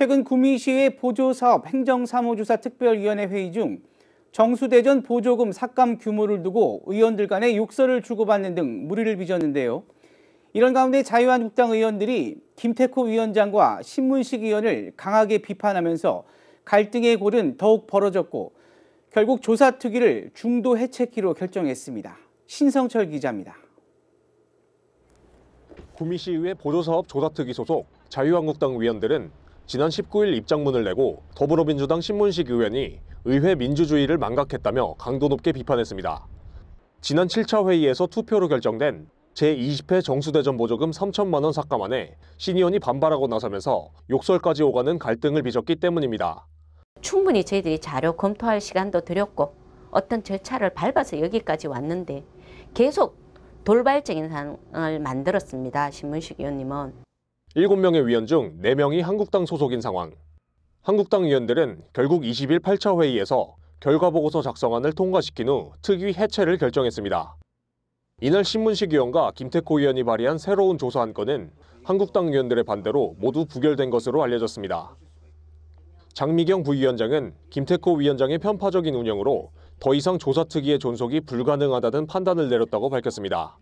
최근 구미시의 보조사업 행정사무조사 특별위원회 회의 중 정수대전 보조금 삭감 규모를 두고 의원들 간의 욕설을 주고받는 등 무리를 빚었는데요. 이런 가운데 자유한국당 의원들이 김태코 위원장과 신문식 의원을 강하게 비판하면서 갈등의 골은 더욱 벌어졌고 결국 조사 특위를 중도 해체키로 결정했습니다. 신성철 기자입니다. 구미시의회 보조사업 조사특위 소속 자유한국당 위원들은 지난 19일 입장문을 내고 더불어민주당 신문식 의원이 의회 민주주의를 망각했다며 강도 높게 비판했습니다. 지난 7차 회의에서 투표로 결정된 제20회 정수대전 보조금 3천만 원 삭감안에 신 의원이 반발하고 나서면서 욕설까지 오가는 갈등을 빚었기 때문입니다. 충분히 저희들이 자료 검토할 시간도 드렸고 어떤 절차를 밟아서 여기까지 왔는데 계속 돌발적인 상황을 만들었습니다. 신문식 의원님은. 7명의 위원 중 4명이 한국당 소속인 상황. 한국당 위원들은 결국 20일 8차 회의에서 결과보고서 작성안을 통과시킨 후 특위 해체를 결정했습니다. 이날 신문식 의원과 김태코 의원이 발의한 새로운 조사 안건은 한국당 위원들의 반대로 모두 부결된 것으로 알려졌습니다. 장미경 부위원장은 김태코 위원장의 편파적인 운영으로 더 이상 조사 특위의 존속이 불가능하다는 판단을 내렸다고 밝혔습니다.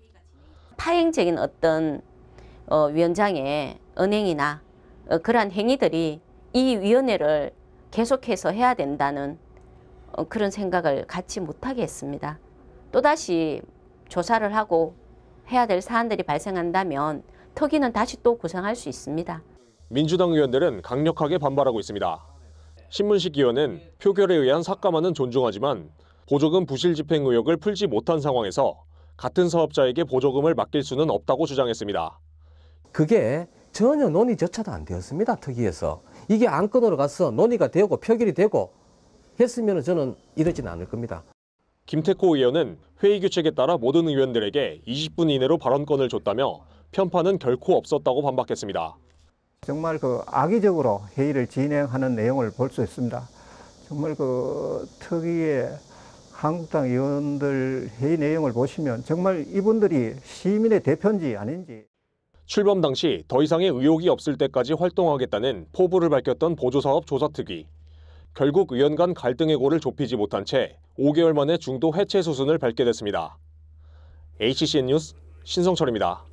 파행적인 어떤 어, 위원장의 은행이나 어, 그러한 행위들이 이 위원회를 계속해서 해야 된다는 어, 그런 생각을 갖지 못하게 했습니다. 또다시 조사를 하고 해야 될 사안들이 발생한다면 특기는 다시 또 구성할 수 있습니다. 민주당 의원들은 강력하게 반발하고 있습니다. 신문식 의원은 표결에 의한 삭감안은 존중하지만 보조금 부실 집행 의혹을 풀지 못한 상황에서 같은 사업자에게 보조금을 맡길 수는 없다고 주장했습니다. 그게 전혀 논의조차도 안 되었습니다. 특위에서. 이게 안건으로 가서 논의가 되고 표결이 되고 했으면 저는 이러지는 않을 겁니다. 김태코 의원은 회의 규칙에 따라 모든 의원들에게 20분 이내로 발언권을 줬다며 편파는 결코 없었다고 반박했습니다. 정말 그 악의적으로 회의를 진행하는 내용을 볼 수 있습니다. 정말 그 특위의 한국당 의원들 회의 내용을 보시면 정말 이분들이 시민의 대표인지 아닌지. 출범 당시 더 이상의 의혹이 없을 때까지 활동하겠다는 포부를 밝혔던 보조사업 조사특위. 결국 의원 간 갈등의 고를 좁히지 못한 채 5개월 만에 중도 해체 수순을 밟게 됐습니다. HCN 뉴스 신성철입니다.